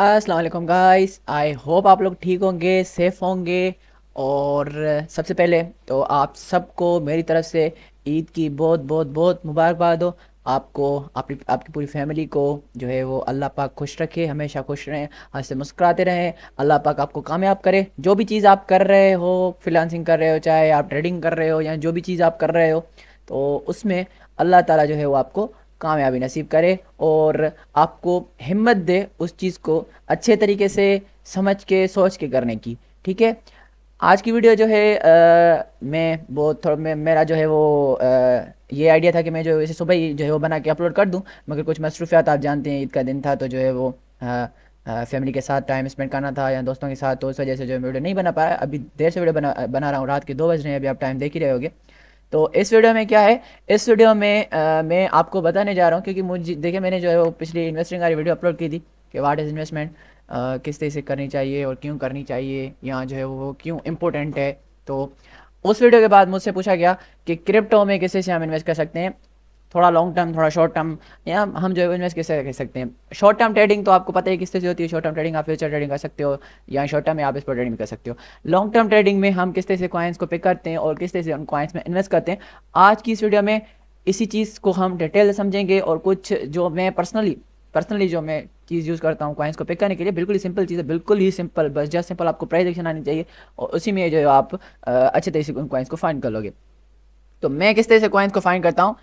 Aslam guys I hope आप लोग ठीक होंगे सेफ़ होंगे और सबसे पहले तो आप सबको मेरी तरफ से ईद की बहुत बहुत बहुत मुबारकबाद हो आपको आपकी आपकी पूरी फैमिली को जो है वो अल्लाह पाक खुश रखे हमेशा खुश रहें हंसते मुस्कुराते रहें अल्लाह पाक आपको कामयाब करे जो भी चीज़ आप कर रहे हो फिलानसिंग कर रहे हो चाहे आप ट्रेडिंग कर रहे हो या जो भी चीज़ आप कर रहे हो तो उसमें अल्लाह ताला जो है वो आपको कामयाबी नसीब करे और आपको हिम्मत दे उस चीज़ को अच्छे तरीके से समझ के सोच के करने की ठीक है आज की वीडियो जो है आ, मैं बहुत थोड़ा मैं मेरा जो है वो आ, ये आइडिया था कि मैं जो इसे सुबह ही जो है वो बना के अपलोड कर दूं मगर कुछ मसरूफियात आप जानते हैं ईद का दिन था तो जो है वो आ, फैमिली के साथ टाइम स्पेंड करना था या दोस्तों के साथ तो उस वजह से जो है वीडियो नहीं बना पाया अभी देर से वीडियो बना बना रहा हूँ रात के दो बज रहे हैं अभी आप टाइम देख ही रहे होगे तो इस वीडियो में क्या है इस वीडियो में आ, मैं आपको बताने जा रहा हूँ क्योंकि मुझे देखिए मैंने जो है वो पिछली इन्वेस्टिंग वाली वीडियो अपलोड की थी कि वाट इज़ इन्वेस्टमेंट किस तरह से करनी चाहिए और क्यों करनी चाहिए या जो है वो क्यों इम्पोर्टेंट है तो उस वीडियो के बाद मुझसे पूछा गया कि क्रिप्टो में किस से हम इन्वेस्ट कर सकते हैं थोड़ा लॉन्ग टर्म थोड़ा शॉर्ट टर्म या हम जो है इन्वेस्ट कैसे कर सकते हैं शॉर्ट टर्म ट्रेडिंग तो आपको पता है किस तरह से होती है शॉर्ट टर्म ट्रेडिंग आप फ्यूचर ट्रेडिंग कर सकते हो या शॉर्ट टर्म में आप इस पर ट्रेडिंग कर सकते हो लॉन्ग टर्म ट्रेडिंग में हम किस तरह से क्वाइंस को पिक करते हैं और किस तरह से उन क्वाइंस में इन्वेस्ट करते हैं आज की इस वीडियो में इसी चीज़ को हम डिटेल समझेंगे और कुछ जो मैं पर्सनली पर्सनली जो मैं चीज़ यूज़ करता हूँ क्वाइंस को पिक करने के लिए बिल्कुल ही सिंपल चीज़ है बिल्कुल ही सिंपल बस जस्ट सिंपल आपको प्राइस एक्शन आनी चाहिए और उसी में जो आप अच्छे तरीके से उन क्वाइंस को फाइंड कर लोगे तो मैं किस तरह से क्वाइंस को फाइंड करता हूँ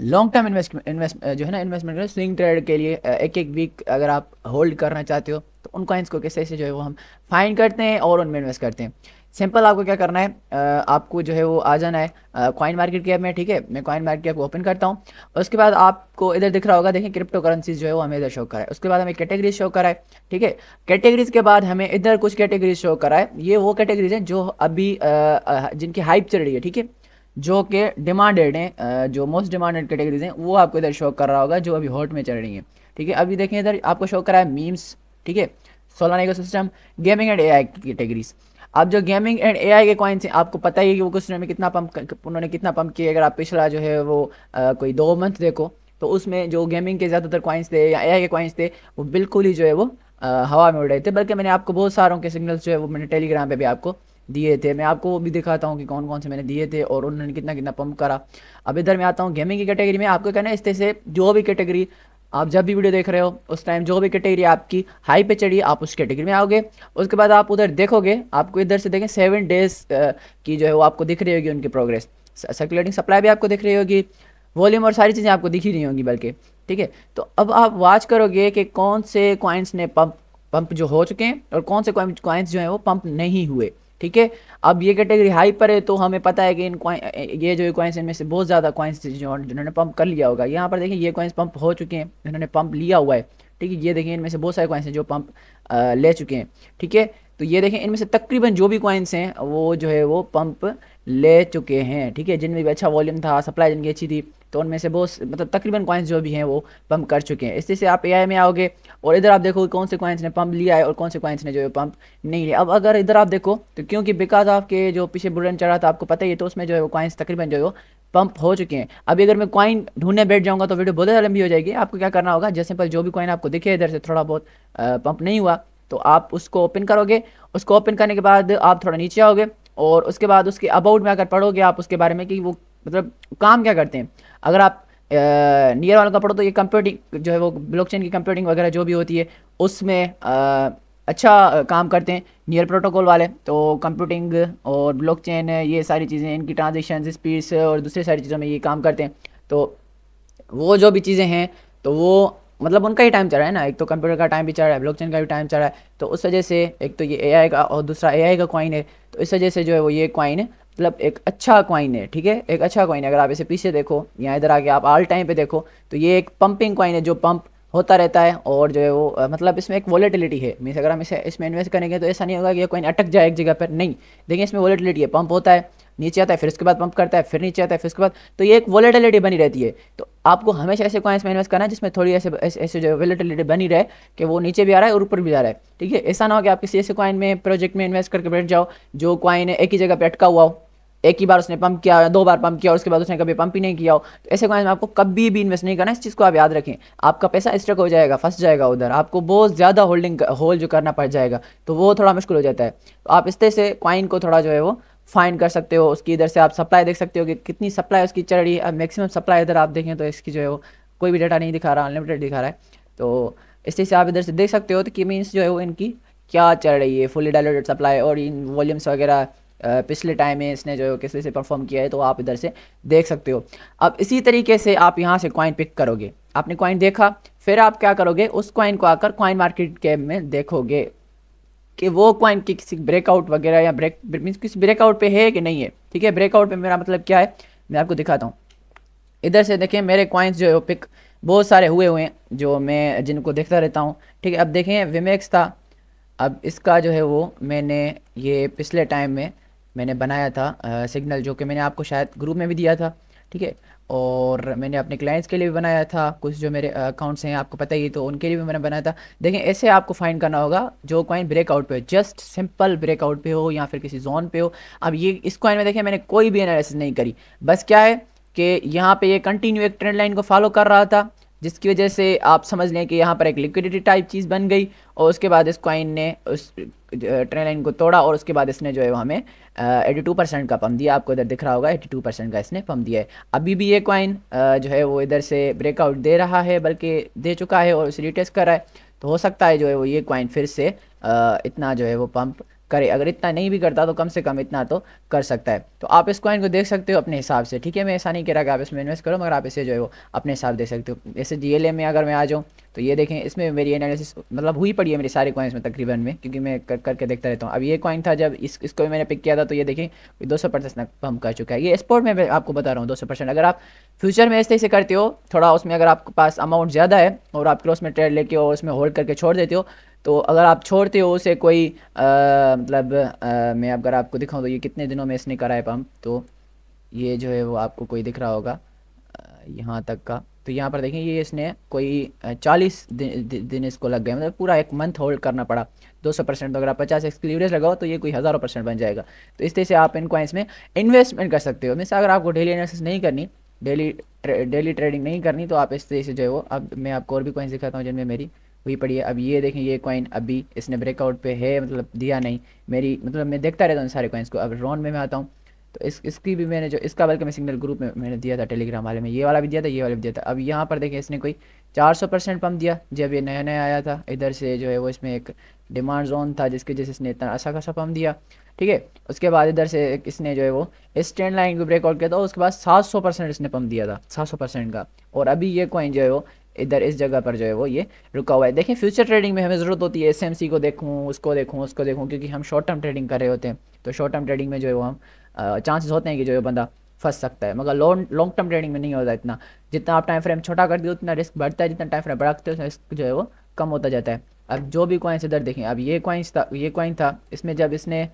लॉन्ग टर्म इन्वेस्ट जो है ना इन्वेस्टमेंट स्विंग ट्रेड के लिए एक एक वीक अगर आप होल्ड करना चाहते हो तो उन कॉइन्स को कैसे ऐसे जो है वो हम फाइन करते हैं और उनमें इन्वेस्ट करते हैं सिंपल आपको क्या करना है आपको जो है वो आ जाना है कॉइन मार्केट ऐप में ठीक है मैं कॉइन मार्केट ऐप ओपन करता हूँ उसके बाद आपको इधर दिख रहा होगा देखें क्रिप्टो करेंसीज जो है वो हमें इधर शो करा है उसके बाद हमें कैटेगरीज शो करा है ठीक है कैटेगरीज के बाद हमें इधर कुछ कैटेगरीज शो करा है ये वो कैटेगरीज हैं जो अभी जिनकी हाइप चल रही है ठीक है जो कि डिमांडेड हैं जो मोस्ट डिमांडेड कैटेगरीज हैं वो आपको इधर शो कर रहा होगा जो अभी हॉट में चल रही हैं ठीक है अभी देखें इधर आपको शो करा है मीम्स ठीक है Solana ecosystem gaming and AI की कैटेगरीज अब जो गेमिंग एंड ए आई के कॉइन्स हैं आपको पता ही है कि वो किसने में कितना पंप उन्होंने कितना पंप किया अगर आप पिछला जो है वो आ, कोई दो मंथ देखो तो उसमें जो गेमिंग के ज़्यादातर कॉइन्स थे या ए आई के कॉइन्स थे वो बिल्कुल ही जो है वो आ, हवा में उड़ रहे थे बल्कि मैंने आपको बहुत सारों के सिग्नल्स जो है वो मैंने टेलीग्राम पर भी आपको दिए थे मैं आपको वो भी दिखाता हूँ कि कौन कौन से मैंने दिए थे और उन्होंने कितना कितना पंप करा अब इधर मैं आता हूँ गेमिंग की कैटेगरी में आपको कहना है इस तरह से जो भी कैटेगरी आप जब भी वीडियो देख रहे हो उस टाइम जो भी कैटेगरी आपकी हाई पे चढ़ी आप उस कैटेगरी में आओगे उसके बाद आप उधर देखोगे आपको इधर से देखें सेवन डेज की जो है वो आपको दिख रही होगी उनकी प्रोग्रेस सर्कुलेटिंग सप्लाई भी आपको दिख रही होगी वॉल्यूम और सारी चीज़ें आपको दिख ही नहीं होंगी बल्कि ठीक है तो अब आप वॉच करोगे कि कौन से कॉइन्स ने पंप पंप जो हो चुके हैं और कौन से कॉइन्स जो हैं वो पंप नहीं हुए ठीक है अब ये कैटेगरी हाई पर है तो हमें पता है कि इन ये जो क्वाइंस इनमें से बहुत ज़्यादा कॉइन्स जिन्होंने पंप कर लिया होगा यहाँ पर देखिए ये क्वाइंस पंप हो चुके हैं जिन्होंने पंप लिया हुआ है ठीक है ये देखें इनमें से बहुत सारे क्वाइंस हैं जो पंप ले चुके हैं ठीक है तो ये देखें इनमें से तकरीबन जो भी क्वाइंस हैं वो जो है वो पंप ले चुके हैं ठीक है जिनमें भी अच्छा वॉल्यूम था सप्लाई जिनकी अच्छी थी तो उनमें से बहुत मतलब तकरीबन कॉइन्स जो भी हैं वो पंप कर चुके हैं इससे से आप ए में आओगे और इधर आप देखोगे कौन से कॉइन्स ने पंप लिया है और कौन से कॉइन्स ने जो है पंप नहीं लिया अब अगर इधर आप देखो तो क्योंकि बिकॉज आपके जो पीछे बुलेट चढ़ रहा था आपको पता ही है तो उसमें जो है वो कॉइन्स तकरीबन जो है पंप हो चुके हैं अभी अगर मैं कॉइन ढूंढने बैठ जाऊंगा तो वीडियो बहुत लंबी हो जाएगी आपको क्या करना होगा जैसे पर जो भी कॉइन आपको दिखे इधर से थोड़ा बहुत पंप नहीं हुआ तो आप उसको ओपन करोगे उसको ओपन करने के बाद आप थोड़ा नीचे आओगे और उसके बाद उसके अबाउट में अगर पढ़ोगे आप उसके बारे में कि वो मतलब काम क्या करते हैं अगर आप नियर वालों का पढ़ो तो ये कंप्यूटिंग जो है वो ब्लॉकचेन की कंप्यूटिंग वगैरह जो भी होती है उसमें आ, अच्छा काम करते हैं नियर प्रोटोकॉल वाले तो कंप्यूटिंग और ब्लॉकचेन ये सारी चीज़ें इनकी ट्रांजेक्शन स्पीड्स और दूसरी सारी चीज़ों में ये काम करते हैं तो वो जो भी चीज़ें हैं तो वो मतलब उनका ही टाइम चल रहा है ना एक तो कंप्यूटर का टाइम भी चल रहा है ब्लॉक का भी टाइम चल रहा है तो उस वजह से एक तो ये ए का और दूसरा ए का कॉइन है तो इस वजह से जो है वो ये कॉइन मतलब एक अच्छा कॉइन है ठीक है एक अच्छा कॉइन है अगर आप इसे पीछे देखो या इधर आके आप आल टाइम पे देखो तो ये एक पंपिंग कॉइन है जो पंप होता रहता है और जो है वो मतलब इसमें एक वॉलेटिलिटी है मीन्स अगर हम इसे इसमें इन्वेस्ट करेंगे तो ऐसा नहीं होगा कि ये कॉइन अटक जाए एक जगह पर नहीं देखिए इसमें वॉलेटिलिटी है पंप होता है नीचे आता है फिर उसके बाद पंप करता है फिर नीचे आता है फिर उसके बाद तो ये एक वॉलेटिलिटी बनी रहती है तो आपको हमेशा ऐसे कॉइन्स में इन्वेस्ट करना है जिसमें थोड़ी ऐसे ऐसे जो वेलेटिलिटी बनी रहे कि वो नीचे भी आ रहा है और ऊपर भी जा रहा है ठीक है ऐसा ना हो कि आप किसी ऐसे कॉइन में प्रोजेक्ट में इन्वेस्ट करके बैठ जाओ जो कॉइन एक ही जगह पर अटका हुआ हो एक ही बार उसने पंप किया दो बार पंप किया और उसके बाद उसने कभी पंप ही नहीं किया हो तो ऐसे कॉइन में आपको कभी भी इन्वेस्ट नहीं करना इस चीज़ को आप याद रखें आपका पैसा स्ट्रक हो जाएगा फंस जाएगा उधर आपको बहुत ज़्यादा होल्डिंग होल्ड जो करना पड़ जाएगा तो वो थोड़ा मुश्किल हो जाता है तो आप इस तरह से कॉइन को थोड़ा जो है वो फाइंड कर सकते हो उसकी इधर से आप सप्लाई देख सकते हो कि कितनी सप्लाई उसकी चढ़ रही है मैक्सिमम सप्लाई इधर आप देखें तो इसकी जो है वो कोई भी डाटा नहीं दिखा रहा अनलिमिटेड दिखा रहा है तो इससे से आप इधर से देख सकते हो तो कि मीन्स जो है वो इनकी क्या चल रही है फुली डायलोटेड सप्लाई और इन वॉल्यूम्स वगैरह पिछले टाइम में इसने जो है किस से परफॉर्म किया है तो आप इधर से देख सकते हो अब इसी तरीके से आप यहाँ से कॉइन पिक करोगे आपने कॉइन देखा फिर आप क्या करोगे उस कॉइन को आकर कॉइन मार्केट कैप में देखोगे कि वो क्वाइन की किसी ब्रेकआउट वगैरह या ब्रेक मीन किसी ब्रेकआउट पे है कि नहीं है ठीक है ब्रेकआउट पे मेरा मतलब क्या है मैं आपको दिखाता हूँ इधर से देखें मेरे क्वाइंस जो है पिक बहुत सारे हुए हुए हैं जो मैं जिनको देखता रहता हूँ ठीक है अब देखें विमेक्स था अब इसका जो है वो मैंने ये पिछले टाइम में मैंने बनाया था सिग्नल जो कि मैंने आपको शायद ग्रुप में भी दिया था ठीक है और मैंने अपने क्लाइंट्स के लिए भी बनाया था कुछ जो मेरे अकाउंट्स हैं आपको पता ही तो उनके लिए भी मैंने बनाया था देखें ऐसे आपको फाइंड करना होगा जो कॉइन ब्रेकआउट पे हो जस्ट सिंपल ब्रेकआउट पे हो या फिर किसी जोन पे हो अब ये इस कॉइन में देखें मैंने कोई भी एनालिसिस नहीं करी बस क्या है कि यहाँ पर ये कंटिन्यू एक ट्रेंड लाइन को फॉलो कर रहा था जिसकी वजह से आप समझ लें कि यहाँ पर एक लिक्विडिटी टाइप चीज़ बन गई और उसके बाद इस कॉइन ने उस ट्रेन लाइन को तोड़ा और उसके बाद इसने जो है वो हमें एटी टू परसेंट का पम्प दिया आपको इधर दिख रहा होगा एटी टू परसेंट का इसने पम्प दिया है अभी भी ये कॉइन जो है वो इधर से ब्रेकआउट दे रहा है बल्कि दे चुका है और उसे रिटेस्ट कर रहा है तो हो सकता है जो है वो ये कॉइन फिर से आ, इतना जो है वो पम्प करे अगर इतना नहीं भी करता तो कम से कम इतना तो कर सकता है तो आप इस कॉइन को देख सकते हो अपने हिसाब से ठीक है मैं ऐसा नहीं कह रहा कि आप इसमें इन्वेस्ट करो मगर आप इसे जो है वो अपने हिसाब देख सकते हो जैसे जी में अगर मैं आ जाऊँ तो ये देखें इसमें मेरी एनालिसिस मतलब हुई पड़ी है मेरी सारे कॉइन्स में तकरीबन में क्योंकि मैं कर करके देखता रहता हूँ अब ये कॉइन था जब इस इसको भी मैंने पिक किया था तो ये देखें दो सौ परसेंट पम्प कर चुका है ये स्पोर्ट में मैं आपको बता रहा हूँ दो सौ परसेंट अगर आप फ्यूचर में ऐसे ऐसे करते हो थोड़ा उसमें अगर आपके पास अमाउंट ज़्यादा है और आप क्रॉस में ट्रेड लेके और उसमें होल्ड करके छोड़ देते हो तो अगर आप छोड़ते हो उसे कोई मतलब मैं अगर आपको दिखाऊँ तो ये कितने दिनों में इसने करा है पम्प तो ये जो है वो आपको कोई दिख रहा होगा यहाँ तक का तो यहाँ पर देखें ये इसने कोई चालीस दिन, दि, दिन इसको लग गया मतलब पूरा एक मंथ होल्ड करना पड़ा दो सौ परसेंट तो अगर आप पचास एक्स लगाओ तो ये कोई हज़ारों परसेंट बन जाएगा तो इस तरह से आप इनको इसमें इन्वेस्टमेंट कर सकते हो मीन अगर आपको डेली एनालिसिस नहीं करनी डेली डेली ट्रेडिंग नहीं करनी तो आप इस तरह से जो है वो अब मैं आपको और भी कोई दिखाता हूँ जिनमें मेरी वही पड़ी है अब ये देखें ये कॉइन अभी इसने ब्रेकआउट पे है मतलब दिया नहीं मेरी मतलब मैं देखता रहता हूँ सारे कॉइन्स को अब रॉन में मैं आता हूँ तो इस इसकी भी मैंने जो इसका बल्कि मैं सिग्नल ग्रुप में मैंने दिया था टेलीग्राम वाले में ये वाला भी दिया था ये वाला भी दिया था अब यहाँ पर देखें इसने कोई चार परसेंट पम्प दिया जब ये नया नया आया था इधर से जो है वो इसमें एक डिमांड जोन था जिसकी वजह से इसने इतना अच्छा खासा पम्प दिया ठीक है उसके बाद इधर से इसने जो है वो इस ट्रेंड लाइन को ब्रेकआउट किया था उसके बाद 700 परसेंट इसने पम्प दिया था 700 परसेंट का और अभी ये कॉइन जो है वो इधर इस जगह पर जो है वो ये रुका हुआ है देखें फ्यूचर ट्रेडिंग में हमें ज़रूरत होती है एस को देखूँ उसको देखूँ उसको देखूँ क्योंकि हम शॉर्ट टर्म ट्रेडिंग कर रहे होते हैं तो शॉर्ट टर्म ट्रेडिंग में जो है वो हम चांसेस होते हैं कि जो है बंदा फंस सकता है मगर लॉन्ग लॉन्ग टर्म ट्रेडिंग में नहीं होता इतना जितना आप टाइम फ्रेम छोटा करते हो उतना रिस्क बढ़ता है जितना टाइम फ्रेम बढ़ाते हो रिस्क जो है वो कम होता जाता है अब जो भी कॉइन्स इधर देखें अब ये कॉइन्स था ये कॉइन था इसमें जब इसने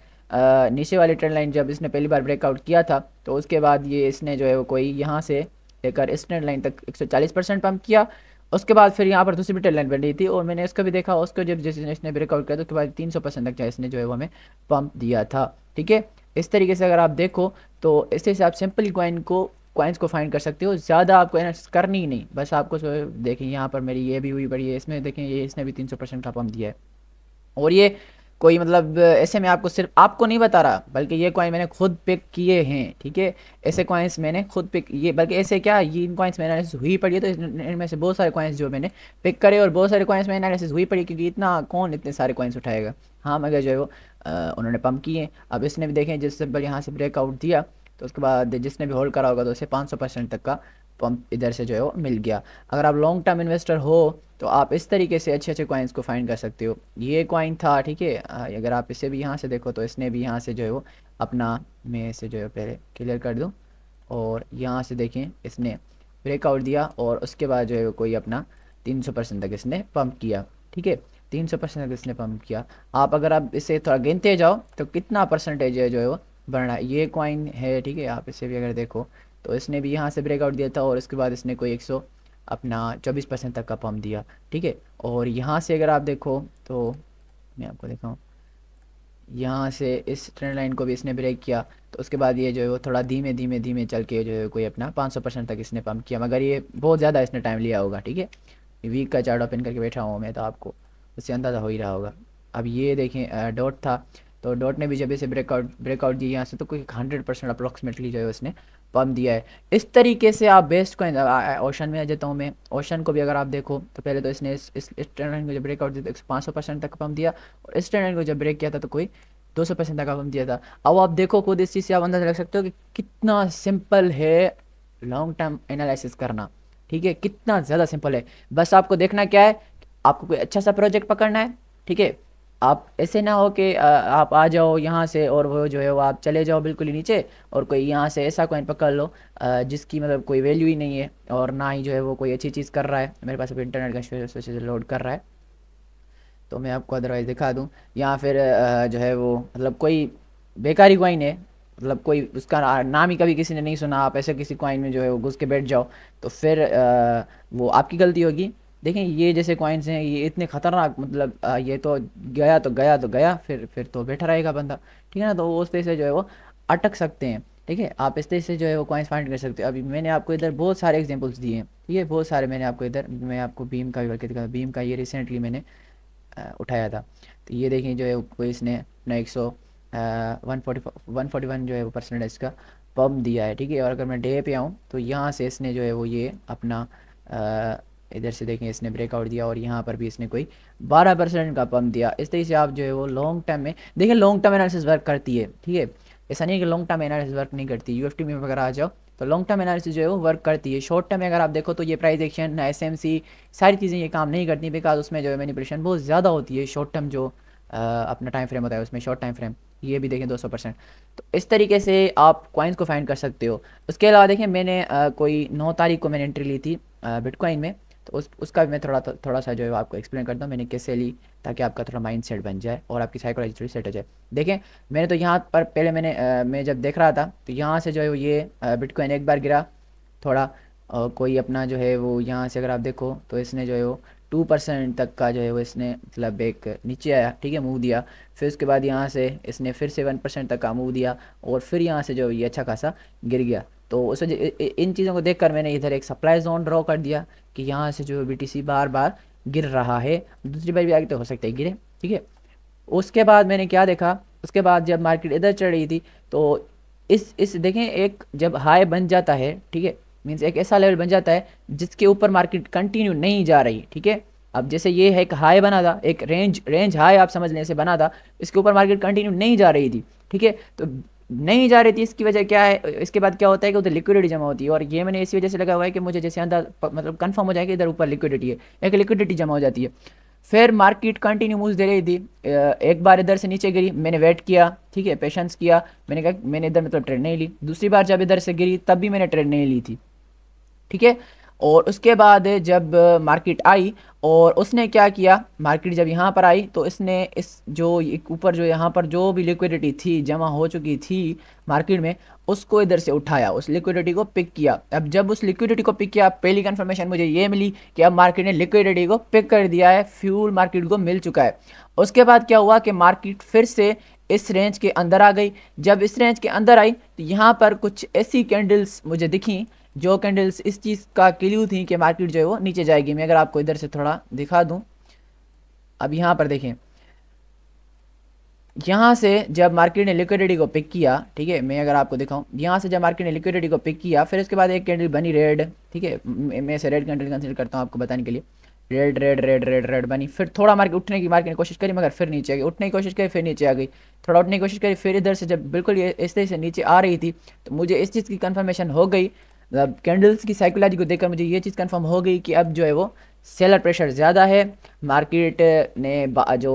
नीचे वाली ट्रेंड लाइन जब इसने पहली बार ब्रेकआउट किया था तो उसके बाद ये इसने जो है वो कोई यहाँ से लेकर इस ट्रेंड लाइन तक चालीस परसेंट पम्प किया उसके बाद फिर यहाँ पर दूसरी भी ट्रेड लाइन रही थी और मैंने उसको भी देखा उसको जब जिस इसने ब्रेकआउट किया तो उसके बाद तीन सौ परसेंट तक इसने जो है वो हमें पंप दिया था ठीक है इस तरीके से अगर आप देखो तो इससे से आप सिंपल क्वाइन को क्वाइंस को फाइंड कर सकते हो ज़्यादा आपको एनर्स करनी ही नहीं बस आपको देखें यहाँ पर मेरी ये भी हुई बड़ी है इसमें देखें ये इसने भी तीन सौ परसेंट का पंप दिया है और ये कोई मतलब ऐसे में आपको सिर्फ आपको नहीं बता रहा बल्कि ये कॉइन मैंने खुद पिक किए हैं ठीक है ऐसे कॉइन्स हम्म। मैंने खुद पिक ये बल्कि ऐसे क्या ये इन कॉइन्स में एनालिसिस हुई पड़ी है तो इनमें से बहुत सारे कॉइन्स जो मैंने पिक करे और बहुत सारे कॉइन्स में एनालिसिस हुई पड़ी क्योंकि इतना कौन इतने सारे कॉइन्स उठाएगा हाँ मगर जो है वो उन्होंने पम्प किए अब इसने भी देखें जिससे बल यहाँ से ब्रेकआउट दिया तो उसके बाद जिसने भी होल्ड करा होगा तो उसे पाँच तक का पम्प इधर से जो है वो मिल गया अगर आप लॉन्ग टर्म इन्वेस्टर हो तो आप इस तरीके से अच्छे अच्छे कॉइन्स को फाइंड कर सकते हो ये कॉइन था ठीक है अगर आप इसे भी यहाँ से देखो तो इसने भी यहाँ से जो है वो अपना मैं इसे जो है पहले क्लियर कर दूँ और यहाँ से देखें इसने ब्रेकआउट दिया और उसके बाद जो है कोई अपना तीन सौ परसेंट तक इसने पम्प किया ठीक है तीन सौ परसेंट तक इसने पम्प किया आप अगर आप इसे थोड़ा गिनते जाओ तो कितना परसेंटेज है जो है वो बढ़ रहा है ये कॉइन है ठीक है आप इसे भी अगर देखो तो इसने भी यहाँ से ब्रेकआउट दिया था और उसके बाद इसने कोई एक सौ अपना 24 परसेंट तक का पम्प दिया ठीक है और यहाँ से अगर आप देखो तो मैं आपको दिखाऊँ यहाँ से इस ट्रेंड लाइन को भी इसने ब्रेक किया तो उसके बाद ये जो है वो थोड़ा धीमे धीमे धीमे चल के जो है कोई अपना 500 परसेंट तक इसने पम्प किया मगर ये बहुत ज़्यादा इसने टाइम लिया होगा ठीक है वीक का चार्ट ओपन करके बैठा हुआ मैं तो आपको उससे अंदाज़ा हो ही रहा होगा अब ये देखें डॉट था तो डॉट ने भी जब इसे ब्रेकआउट ब्रेकआउट दिया यहाँ से तो कोई हंड्रेड परसेंट अप्रॉक्सीमेटली जो है उसने पम्प दिया है इस तरीके से आप बेस्ट को ओशन में आ जाता हूँ मैं ओशन को भी अगर आप देखो तो पहले तो इसने इस इस, इस को जब ब्रेकआउट दिया तो पाँच सौ परसेंट तक पम्प दिया और इस ट्रेंड को जब ब्रेक किया था तो कोई दो सौ परसेंट तक पम्प दिया था अब आप देखो खुद इस चीज़ से आप अंदाजा लग सकते हो कि कितना सिंपल है लॉन्ग टर्म एनालिसिस करना ठीक है कितना ज़्यादा सिंपल है बस आपको देखना क्या है आपको कोई अच्छा सा प्रोजेक्ट पकड़ना है ठीक है आप ऐसे ना हो कि आप आ जाओ यहाँ से और वो जो है वो आप चले जाओ बिल्कुल ही नीचे और कोई यहाँ से ऐसा कॉइन पकड़ लो जिसकी मतलब कोई वैल्यू ही नहीं है और ना ही जो है वो कोई अच्छी चीज़ कर रहा है मेरे पास अभी इंटरनेट का लोड कर रहा है तो मैं आपको अदरवाइज़ दिखा दूँ या फिर जो है वो मतलब कोई बेकारी कॉइन है मतलब कोई उसका नाम ही कभी किसी ने नहीं सुना आप ऐसे किसी कॉइन में जो है वो घुस के बैठ जाओ तो फिर वो आपकी गलती होगी देखें ये जैसे कॉइन्स हैं ये इतने ख़तरनाक मतलब ये तो गया तो गया तो गया फिर फिर तो बैठा रहेगा बंदा ठीक है ना तो वो उस तरह से जो है वो अटक सकते हैं ठीक है आप इस तरह से जो है वो कॉइन्स फाइंड कर सकते हो अभी मैंने आपको इधर बहुत सारे एग्जाम्पल्स दिए हैं ठीक है बहुत सारे मैंने आपको इधर मैं आपको भीम का भी करके दिखा भीम का ये रिसेंटली मैंने आ, उठाया था तो ये देखें जो है कोई इसने अपना एक सौ one forty one forty one जो है वो परसेंट इसका पम्प दिया है ठीक है और अगर मैं डे पे आऊँ तो यहाँ से इसने जो है वो ये अपना आ, इधर से देखें इसने ब्रेकआउट दिया और यहाँ पर भी इसने कोई 12 परसेंट का पम्प दिया इस तरीके से आप जो है वो लॉन्ग टर्म में देखिए लॉन्ग टर्म एनालिसिस वर्क करती है ठीक है ऐसा नहीं है कि लॉन्ग टर्म एनालिसिस वर्क नहीं करती यू में वगैरह आ जाओ तो लॉन्ग टर्म एनालिसिस जो है वो वर्क करती है शॉर्ट टर्म में अगर आप देखो तो ये प्राइज एक्शन एस सारी चीज़ें ये काम नहीं करती बिकॉज उसमें जो है मैनिपुलेशन बहुत ज़्यादा होती है शॉर्ट टर्म जो अपना टाइम फ्रेम होता है उसमें शॉर्ट टाइम फ्रेम ये भी देखें 200 परसेंट तो इस तरीके से आप कॉइन्स को फाइंड कर सकते हो उसके अलावा देखें मैंने आ, कोई नौ तारीख को मैंने एंट्री ली थी बिटकॉइन में तो उस उसका भी मैं थोड़ा थोड़ा सा जो है आपको एक्सप्लेन करता हूँ मैंने कैसे ली ताकि आपका थोड़ा माइंड सेट बन जाए और आपकी साइकोलॉजी थोड़ी सेट हो जाए देखें मैंने तो यहाँ पर पहले मैंने आ, मैं जब देख रहा था तो यहाँ से जो है ये बिटकॉइन एक बार गिरा थोड़ा और कोई अपना जो है वो यहाँ से अगर आप देखो तो इसने जो है वो टू परसेंट तक का जो है वो इसने मतलब एक नीचे आया ठीक है मूव दिया फिर उसके बाद यहाँ से इसने फिर सेवन परसेंट तक का मूव दिया और फिर यहाँ से जो ये अच्छा खासा गिर गया तो उस वजह इन चीज़ों को देखकर मैंने इधर एक सप्लाई जोन ड्रॉ कर दिया कि यहाँ से जो बी बार बार गिर रहा है दूसरी बार भी आगे तो हो सकता है गिरे ठीक है उसके बाद मैंने क्या देखा उसके बाद जब मार्केट इधर चढ़ रही थी तो इस इस देखें एक जब हाई बन जाता है ठीक है मीन्स एक ऐसा लेवल बन जाता है जिसके ऊपर मार्केट कंटिन्यू नहीं जा रही ठीक है अब जैसे ये है एक हाई बना था एक रेंज रेंज हाई आप समझ लें से बना था इसके ऊपर मार्केट कंटिन्यू नहीं जा रही थी ठीक है तो नहीं जा रही थी इसकी वजह क्या है इसके बाद क्या होता है कि उधर लिक्विडिटी जमा होती है और ये मैंने इसी वजह से लगा हुआ है कि मुझे जैसे अंदर मतलब कंफर्म हो जाए कि इधर ऊपर लिक्विडिटी है एक लिक्विडिटी जमा हो जाती है फिर मार्केट कंटिन्यू मूव दे रही थी एक बार इधर से नीचे गिरी मैंने वेट किया ठीक है पेशेंस किया मैंने कहा मैंने इधर मतलब ट्रेड नहीं ली दूसरी बार जब इधर से गिरी तब भी मैंने ट्रेड नहीं ली थी ठीक है और उसके बाद जब मार्केट आई और उसने क्या किया मार्केट जब यहाँ पर आई तो इसने इस जो ऊपर जो यहाँ पर जो भी लिक्विडिटी थी जमा हो चुकी थी मार्केट में उसको इधर से उठाया उस लिक्विडिटी को पिक किया अब जब उस लिक्विडिटी को पिक किया पहली कन्फर्मेशन मुझे ये मिली कि अब मार्केट ने लिक्विडिटी को पिक कर दिया है फ्यूल मार्केट को मिल चुका है उसके बाद क्या हुआ कि मार्केट फिर से इस रेंज के अंदर आ गई जब इस रेंज के अंदर आई तो यहाँ पर कुछ ऐसी कैंडल्स मुझे दिखी जो कैंडल्स इस चीज़ का क्ल्यू थी कि मार्केट जो है वो नीचे जाएगी मैं अगर आपको इधर से थोड़ा दिखा दूँ अब यहाँ पर देखें यहाँ से जब मार्केट ने लिक्विडिटी को पिक किया ठीक है मैं अगर आपको दिखाऊं यहाँ से जब मार्केट ने लिक्विडिटी को पिक किया फिर उसके बाद एक कैंडल बनी रेड ठीक है मैं इसे रेड कैंडल कंसिडर करता हूँ आपको बताने के लिए red red red red red बनी फिर थोड़ा मार्केट उठने की मार्केट ने कोशिश करी मगर फिर नीचे आ गई उठने की कोशिश करी फिर नीचे आ गई थोड़ा उठने की कोशिश करी फिर इधर से जब बिल्कुल इस तरह से नीचे आ रही थी तो मुझे इस चीज़ की कन्फर्मेशन हो गई मतलब कैंडल्स की साइकोलॉजी को देखकर मुझे ये चीज़ कंफर्म हो गई कि अब जो है वो सेलर प्रेशर ज़्यादा है मार्केट ने जो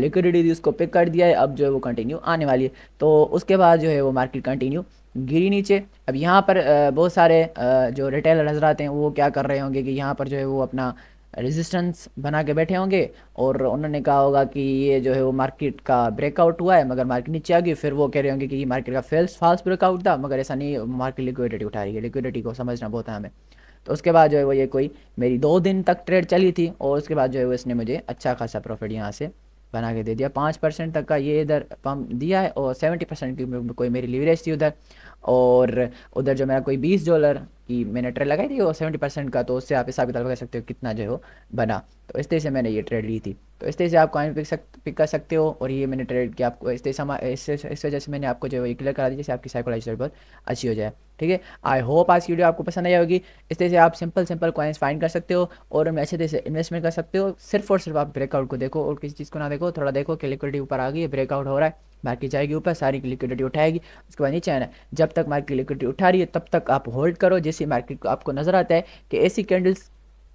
लिक्विडिटी उसको पिक कर दिया है अब जो है वो कंटिन्यू आने वाली है तो उसके बाद जो है वो मार्केट कंटिन्यू गिरी नीचे अब यहाँ पर बहुत सारे जो रिटेलर नज़र आते हैं वो क्या कर रहे होंगे कि यहाँ पर जो है वो अपना रेजिस्टेंस बना के बैठे होंगे और उन्होंने कहा होगा कि ये जो है वो मार्केट का ब्रेकआउट हुआ है मगर मार्केट नीचे आ गई फिर वो कह रहे होंगे कि ये मार्केट का फेल्स फाल्स ब्रेकआउट था मगर ऐसा नहीं मार्केट लिक्विडिटी उठा रही है लिक्विडिटी को समझना बहुत है हमें तो उसके बाद जो है वो ये कोई मेरी दो दिन तक ट्रेड चली थी और उसके बाद जो है वो इसने मुझे अच्छा खासा प्रॉफिट यहाँ से बना के दे दिया पाँच परसेंट तक का ये इधर पम्प दिया है और सेवेंटी परसेंट की कोई मेरी लिवरेज थी उधर और उधर जो मेरा कोई बीस डॉलर कि मैंने ट्रेड लगाई थी वो सेवेंटी परसेंट का तो उससे आप हिसाब किताब कर सकते हो कितना जो है बना तो इस तरह से मैंने ये ट्रेड ली थी तो इस तरह से आप कॉइन पिक सक पिक कर सकते हो और ये मैंने ट्रेड किया आपको इस तरह से इस वजह से मैंने आपको जो है क्लियर करा दी जैसे आपकी साइकोलॉजी बहुत अच्छी हो जाए ठीक है आई होप आज की वीडियो आपको पसंद आई होगी इस तरह से आप सिंपल सिंपल कॉइन्स फाइंड कर सकते हो और अच्छे तरह से इन्वेस्टमेंट कर सकते हो सिर्फ और सिर्फ आप ब्रेकआउट को देखो और किसी चीज़ को ना देखो थोड़ा देखो कि लिक्विडिटी ऊपर आ गई है ब्रेकआउट हो रहा है मार्केट जाएगी ऊपर सारी लिक्विडिटी उठाएगी उसके बाद नीचे आना जब तक मार्केट लिक्विडिटी उठा रही है तब तक आप होल्ड करो जैसे मार्केट को आपको नजर आता है कि ऐसी कैंडल्स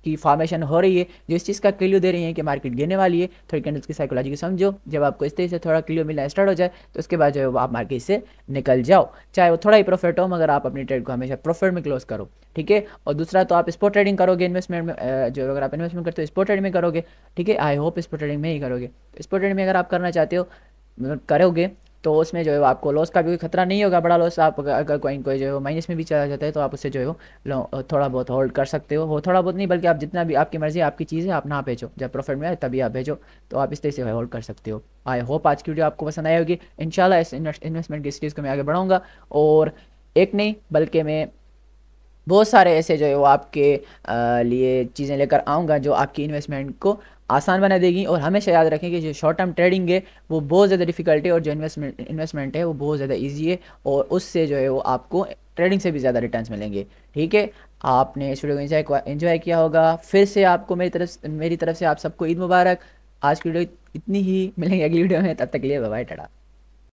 की फॉर्मेशन हो रही है जो इस चीज़ का क्ल्यू दे रही है कि मार्केट गिरने वाली है थोड़ी कैंडल्स की साइकोलॉजी को समझो जब आपको इस तरह से थोड़ा क्ल्यू मिलना स्टार्ट हो जाए तो उसके बाद जो है आप मार्केट से निकल जाओ चाहे वो थोड़ा ही प्रॉफिट हो मगर आप अपने ट्रेड को हमेशा प्रॉफिट में क्लोज करो ठीक है और दूसरा तो आप स्पोर्ट ट्रेडिंग करोगे इन्वेस्टमेंट में जो अगर आप इन्वेस्टमेंट करते हो स्पोर्ट ट्रेडिंग में करोगे ठीक है आई होप स्पोर्ट ट्रेडिंग में ही करोगे स्पोर्ट ट्रेडिंग में अगर आप करना चाहते हो करोगे तो उसमें जो है आपको लॉस का भी कोई खतरा नहीं होगा बड़ा लॉस आप अगर कोई कोई जो है माइनस में भी चला जाता है तो आप उससे जो है थोड़ा बहुत होल्ड कर सकते हो वो थोड़ा बहुत नहीं बल्कि आप जितना भी आपकी मर्जी आपकी चीज़ है आप ना भेजो जब प्रॉफिट में आए तभी आप भेजो तो आप इस तरह से होल्ड कर सकते हो आई होप आज की वीडियो आपको पसंद आई होगी इनशाला इस इन्वेस्टमेंट की सीरीज़ को मैं आगे बढ़ाऊँगा और एक नहीं बल्कि मैं बहुत सारे ऐसे जो है वो आपके लिए चीज़ें लेकर आऊँगा जो आपकी इन्वेस्टमेंट को आसान बना देगी और हमेशा याद रखें कि जो शॉर्ट टर्म ट्रेडिंग है वो बहुत ज़्यादा डिफिकल्ट है और जो इन्वेस्टमेंट इन्वेस्टमेंट है वो बहुत ज़्यादा ईजी है और उससे जो है वो आपको ट्रेडिंग से भी ज़्यादा रिटर्न मिलेंगे ठीक है आपने इस वीडियो को इंजॉय इन्जॉय किया होगा फिर से आपको मेरी तरफ मेरी तरफ से आप सबको ईद मुबारक आज की वीडियो इतनी ही मिलेंगे अगली वीडियो में तब तक के लिए बाय टाटा